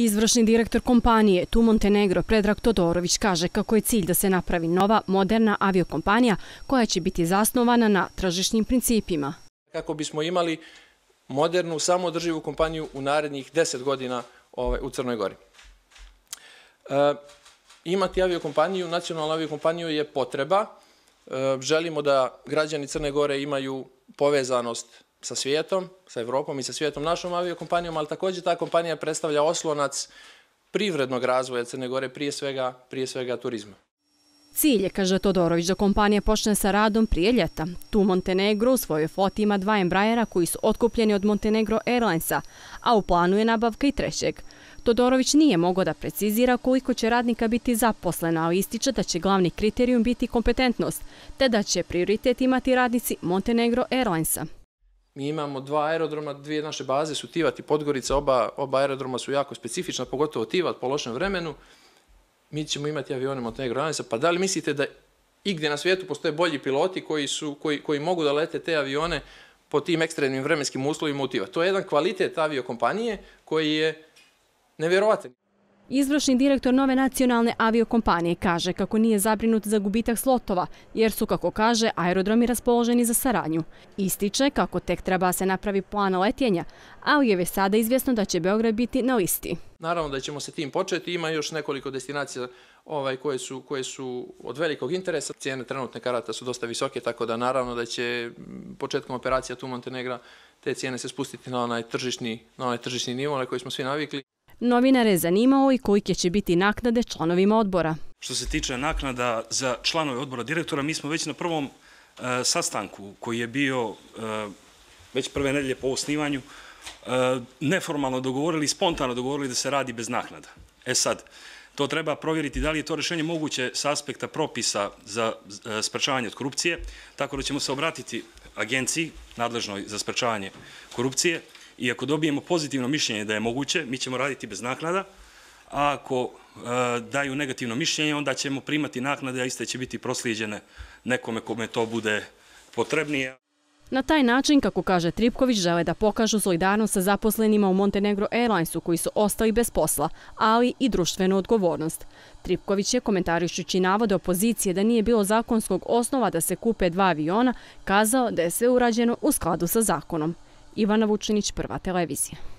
Izvršni direktor kompanije Tu Montenegro Predrag Todorović kaže kako je cilj da se napravi nova, moderna aviokompanija koja će biti zasnovana na tražišnjim principima. Kako bismo imali modernu, samodrživu kompaniju u narednih deset godina ovaj, u Crnoj Gori. E, imati aviokompaniju, nacionalnu aviokompaniju je potreba. E, želimo da građani Crne Gore imaju povezanost sa svijetom, sa Evropom i sa svijetom našom aviokompanijom, ali također ta kompanija predstavlja oslonac privrednog razvoja Crne Gore, prije svega, prije svega turizma. Cilj je, kaže Todorović, da kompanija počne sa radom prije ljeta. Tu Montenegro u svojoj floti ima dva Embraera koji su otkupljeni od Montenegro Airlinesa, a u planu je nabavka i trećeg. Todorović nije mogo da precizira koliko će radnika biti zaposleno, ali ističe da će glavni kriterijum biti kompetentnost, te da će prioritet imati radnici Montenegro Airlinesa. Mi imamo dva aerodroma, dvije naše baze su Tivat i Podgorica, oba, oba aerodroma su jako specifična, pogotovo Tivat po lošem vremenu. Mi ćemo imati avione Montenegro Airlinesa, pa da li mislite da gdje na svijetu postoje bolji piloti koji, su, koji, koji mogu da lete te avione po tim ekstremnim vremenskim uslovima u Tivat? To je jedan kvalitet aviokompanije koji je nevjerovatan. Izvršni direktor nove nacionalne aviokompanije kaže kako nije zabrinut za gubitak slotova, jer su, kako kaže, aerodromi raspoloženi za saradnju. Ističe kako tek treba se napravi plan letjenja, ali je već sada izvjesno da će Beograd biti na listi. Naravno da ćemo se tim početi, ima još nekoliko destinacija ovaj, koje su od velikog interesa. Cijene trenutne karata su dosta visoke, tako da naravno da će početkom operacija tu Montenegra te cijene se spustiti na onaj tržišni nivo na koji smo svi navikli. Novinare je zanimao i kolike će biti naknade članovima odbora. Što se tiče naknada za članove odbora direktora, mi smo već na prvom e, sastanku koji je bio e, već prve nedelje po osnivanju e, neformalno dogovorili, spontano dogovorili da se radi bez naknada. E sad, to treba provjeriti da li je to rešenje moguće sa aspekta propisa za sprečavanje od korupcije, tako da ćemo se obratiti agenciji nadležnoj za sprečavanje korupcije, I ako dobijemo pozitivno mišljenje da je moguće, mi ćemo raditi bez naknada, a ako e, daju negativno mišljenje, onda ćemo primati naknade, a iste će biti proslijeđene nekome kome to bude potrebnije. Na taj način, kako kaže Tripković, žele da pokažu solidarnost sa zaposlenima u Montenegro Airlinesu koji su ostali bez posla, ali i društvenu odgovornost. Tripković je, komentarišući navode opozicije da nije bilo zakonskog osnova da se kupe dva aviona, kazao da je sve urađeno u skladu sa zakonom. Ivana Vučinić, Prva televizija.